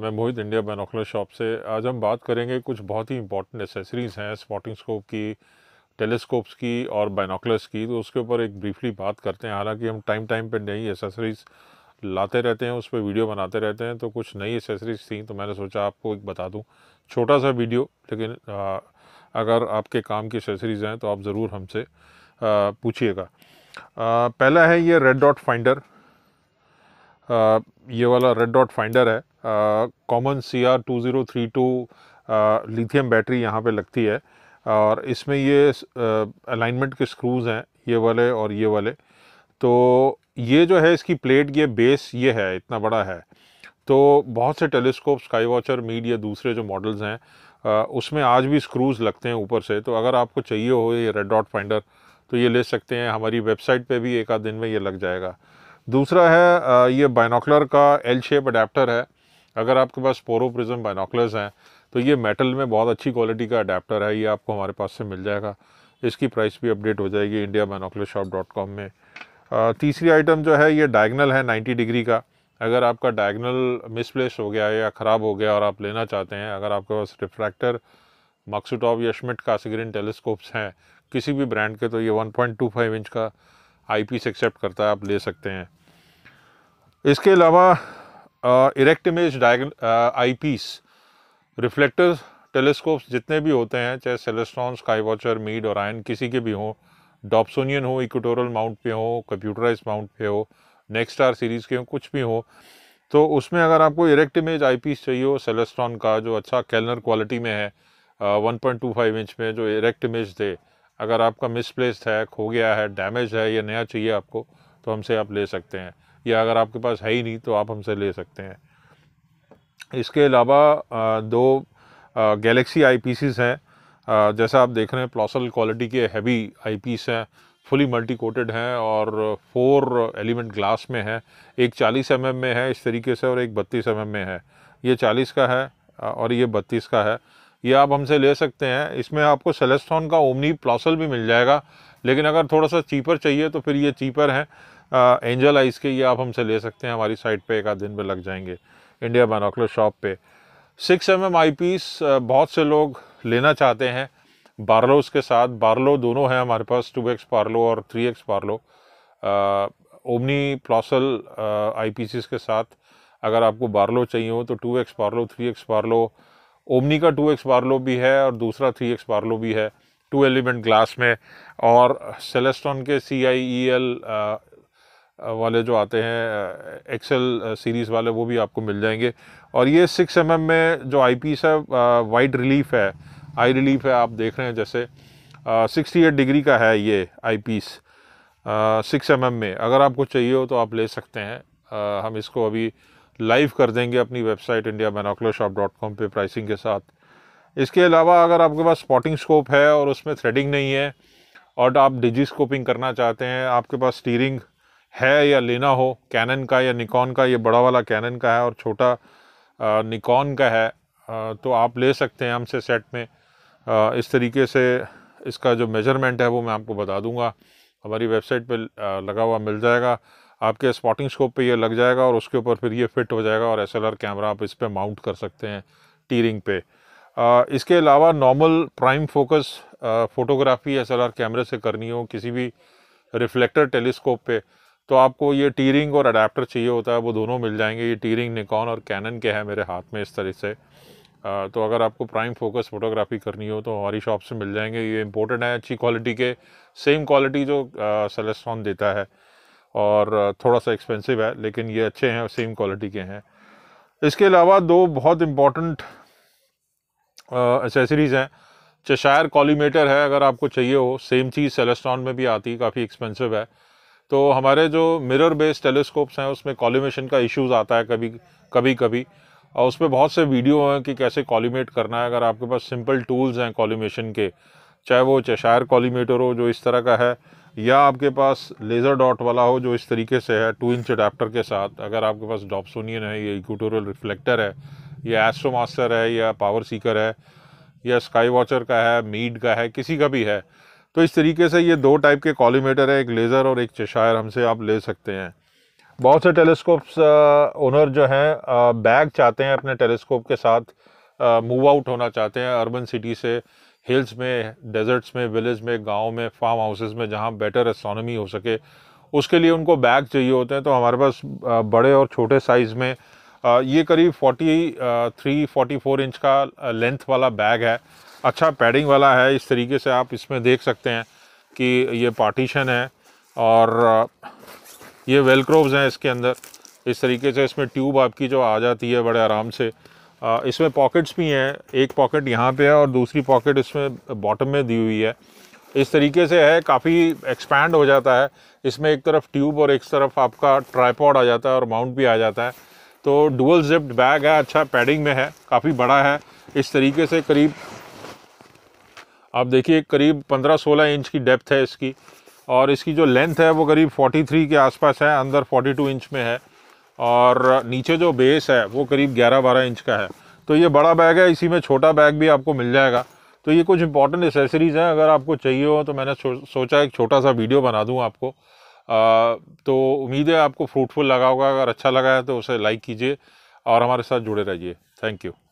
मैं मोहित India बेनोकुलर shop से आज हम बात करेंगे कुछ बहुत ही इंपॉर्टेंट एसेसरीज़ हैं स्पॉटिंग स्कोप की टेलीस्कोप्स की और बाइनोकुलर्स की तो उसके ऊपर एक ब्रीफली बात करते हैं हालांकि हम टाइम टाइम पर नई एसेसरीज़ लाते रहते हैं उस पर वीडियो बनाते रहते हैं तो कुछ नई एसेसरीज़ थी तो मैंने सोचा आपको एक बता दूँ छोटा सा वीडियो लेकिन आ, अगर आपके काम की एसेसरीज़ हैं तो आप ज़रूर हमसे पूछिएगा पहला है ये रेड डॉट फाइंडर ये वाला रेड डॉट फाइंडर है common C R two zero three two lithium battery यहाँ पे लगती है और इसमें ये अलाइनमेंट के स्क्रूज़ हैं ये वाले और ये वाले तो ये जो है इसकी प्लेट ये बेस ये है इतना बड़ा है तो बहुत से टेलीस्कोप स्काई वॉचर मीड या दूसरे जो मॉडल्स हैं उसमें आज भी स्क्रूज़ लगते हैं ऊपर से तो अगर आपको चाहिए हो ये रेड डॉट फाइंडर तो ये ले सकते हैं हमारी वेबसाइट पे भी एक आध दिन में ये लग जाएगा दूसरा है ये बाइनोकुलर का एल शेप अडेप्टर है अगर आपके पास पोरो बाइनोकुलर्स हैं तो ये मेटल में बहुत अच्छी क्वालिटी का अडेप्टर है ये आपको हमारे पास से मिल जाएगा इसकी प्राइस भी अपडेट हो जाएगी India binocular shop dot com में तीसरी आइटम जो है ये डायगनल है नाइन्टी डिग्री का अगर आपका डायगनल मिसप्लेस हो गया है या ख़राब हो गया और आप लेना चाहते हैं अगर आपके पास रिफ्रैक्टर मक्सूटॉप या शमिट कासग्रीन टेलीस्कोप्स हैं किसी भी ब्रांड के तो ये 1.25 इंच का आईपीस एक्सेप्ट करता है आप ले सकते हैं इसके अलावा erect image diag eyepiece reflector telescopes जितने भी होते हैं चाहे सेलेस्ट्रॉन स्काई वॉचर मीड और आयन किसी के भी हों डॉप्सोनियन हो इक्वेटोरल माउंट पे हो कंप्यूटराइज माउंट पे हो नेक्स्ट स्टार सीरीज़ के हों कुछ भी हो तो उसमें अगर आपको इरेक्ट इमेज आई पीस चाहिए हो सेलेस्ट्रॉन का जो अच्छा कैलनर क्वालिटी में है one point two five inch में जो इरेक्ट इमेज दे अगर आपका मिसप्लेस्ड है खो गया है डैमेज है या नया चाहिए आपको तो हमसे आप ले सकते हैं या अगर आपके पास है ही नहीं तो आप हमसे ले सकते हैं इसके अलावा दो गैलेक्सी आईपीसीस हैं जैसा आप देख रहे हैं प्लॉसल क्वालिटी के हैवी पीस हैं फुली मल्टी कोटेड हैं और फोर एलिमेंट ग्लास में है एक 40 एम एम में है इस तरीके से और एक 32 एम एम में है ये 40 का है और ये 32 का है ये आप हमसे ले सकते हैं इसमें आपको सेलेस्ट्रॉन का ओमनी प्लॉसल भी मिल जाएगा लेकिन अगर थोड़ा सा चीपर चाहिए तो फिर ये चीपर हैं एंजल आइज़ के ये आप हमसे ले सकते हैं हमारी साइट पे एक आध दिन में लग जाएंगे इंडिया बनोकलो शॉप पे six M M eyepiece बहुत से लोग लेना चाहते हैं बारलो के साथ बारलो दोनों हैं हमारे पास टू एक्स पार्लो और three X Barlow Omni Plossl eye के साथ अगर आपको बारलो चाहिए हो तो two X Barlow three X Barlow Omni का टू एक्स पार्लो भी है और दूसरा थ्री एक्स पार्लो भी है टू एलिमेंट ग्लास में और सेलेस्टॉन के सी आई ई एल वाले जो आते हैं एक्सेल सीरीज़ वाले वो भी आपको मिल जाएंगे और ये सिक्स एम mm में जो आई पीस है वाइड रिलीफ है आई रिलीफ है आप देख रहे हैं जैसे सिक्सटी एट डिग्री का है ये आई पीस सिक्स एम में अगर आपको चाहिए हो तो आप ले सकते हैं आ, हम इसको अभी लाइव कर देंगे अपनी website India binocular shop dot com पर प्राइसिंग के साथ इसके अलावा अगर आपके पास स्पॉटिंग स्कोप है और उसमें थ्रेडिंग नहीं है और आप डिजी स्कोपिंग करना चाहते हैं आपके पास स्टीरिंग है या लेना हो कैनन का या निकॉन का ये बड़ा वाला कैनन का है और छोटा निकॉन का है तो आप ले सकते हैं हमसे सेट में इस तरीके से इसका जो मेजरमेंट है वो मैं आपको बता दूंगा हमारी वेबसाइट पे लगा हुआ मिल जाएगा आपके स्पॉटिंग स्कोप पे ये लग जाएगा और उसके ऊपर फिर ये फिट हो जाएगा और एस कैमरा आप इस पर माउंट कर सकते हैं टीरिंग पे इसके अलावा नॉर्मल प्राइम फोकस फ़ोटोग्राफी एस कैमरे से करनी हो किसी भी रिफ्लेक्टर टेलीस्कोप पे तो आपको ये टीरिंग और अडेप्टर चाहिए होता है वो दोनों मिल जाएंगे ये टीरिंग निकॉन और कैनन के हैं मेरे हाथ में इस तरह से तो अगर आपको प्राइम फोकस फोटोग्राफी करनी हो तो हमारी शॉप से मिल जाएंगे ये इम्पोर्टेंट है अच्छी क्वालिटी के सेम क्वालिटी जो सेलेस्टॉन देता है और थोड़ा सा एक्सपेंसिव है लेकिन ये अच्छे हैं सेम क्वालिटी के हैं इसके अलावा दो बहुत इम्पॉर्टेंट एसेसरीज़ हैं चशायर कॉलीमेटर है अगर आपको चाहिए हो सेम चीज़ सेलेस्टॉन में भी आती काफ़ी एक्सपेंसिव है तो हमारे जो मिरर बेस्ड टेलीस्कोप्स हैं उसमें कॉलीमेशन का इश्यूज़ आता है कभी कभी कभी और उस पर बहुत से वीडियो हैं कि कैसे कॉलीमेट करना है अगर आपके पास सिंपल टूल्स हैं कॉलीमेशन के चाहे वो चशायर कॉलीमेटर हो जो इस तरह का है या आपके पास लेज़र डॉट वाला हो जो इस तरीके से है टू इंच अडाप्टर के साथ अगर आपके पास डॉपसोनियन है ये इक्वटोरियल रिफ्लेक्टर है या एस्ट्रो मास्टर है या पावर सीकर है या स्काई वॉचर का है मीड का है किसी का भी है तो इस तरीके से ये दो टाइप के कॉलीमेटर है एक लेज़र और एक चशायर हमसे आप ले सकते हैं बहुत से टेलीस्कोप्स ओनर uh, जो हैं बैग uh, चाहते हैं अपने टेलीस्कोप के साथ मूव uh, आउट होना चाहते हैं अर्बन सिटी से हिल्स में डेजर्ट्स में विलेज में गांव में फार्म हाउसेस में जहां बेटर एस्ट्रोनॉमी हो सके उसके लिए उनको बैग चाहिए होते हैं तो हमारे पास बड़े और छोटे साइज़ में ये करीब 43, 44 इंच का लेंथ वाला बैग है अच्छा पैडिंग वाला है इस तरीके से आप इसमें देख सकते हैं कि ये पार्टीशन है और ये वेलक्रोव्स हैं इसके अंदर इस तरीके से इसमें ट्यूब आपकी जो आ जाती है बड़े आराम से इसमें पॉकेट्स भी हैं एक पॉकेट यहाँ पे है और दूसरी पॉकेट इसमें बॉटम में दी हुई है इस तरीके से है काफ़ी एक्सपैंड हो जाता है इसमें एक तरफ ट्यूब और एक तरफ आपका ट्राईपॉड आ जाता है और माउंट भी आ जाता है तो डुअल जिप्ड बैग है अच्छा पैडिंग में है काफ़ी बड़ा है इस तरीके से करीब आप देखिए करीब 15-16 इंच की डेप्थ है इसकी और इसकी जो लेंथ है वो करीब 43 के आसपास है अंदर 42 इंच में है और नीचे जो बेस है वो करीब 11-12 इंच का है तो ये बड़ा बैग है इसी में छोटा बैग भी आपको मिल जाएगा तो ये कुछ इंपॉर्टेंट एसेसरीज़ हैं अगर आपको चाहिए हो तो मैंने सोचा एक छोटा सा वीडियो बना दूँ आपको आ, तो उम्मीद है आपको फ्रूटफुल लगा होगा अगर अच्छा लगा है तो उसे लाइक कीजिए और हमारे साथ जुड़े रहिए थैंक यू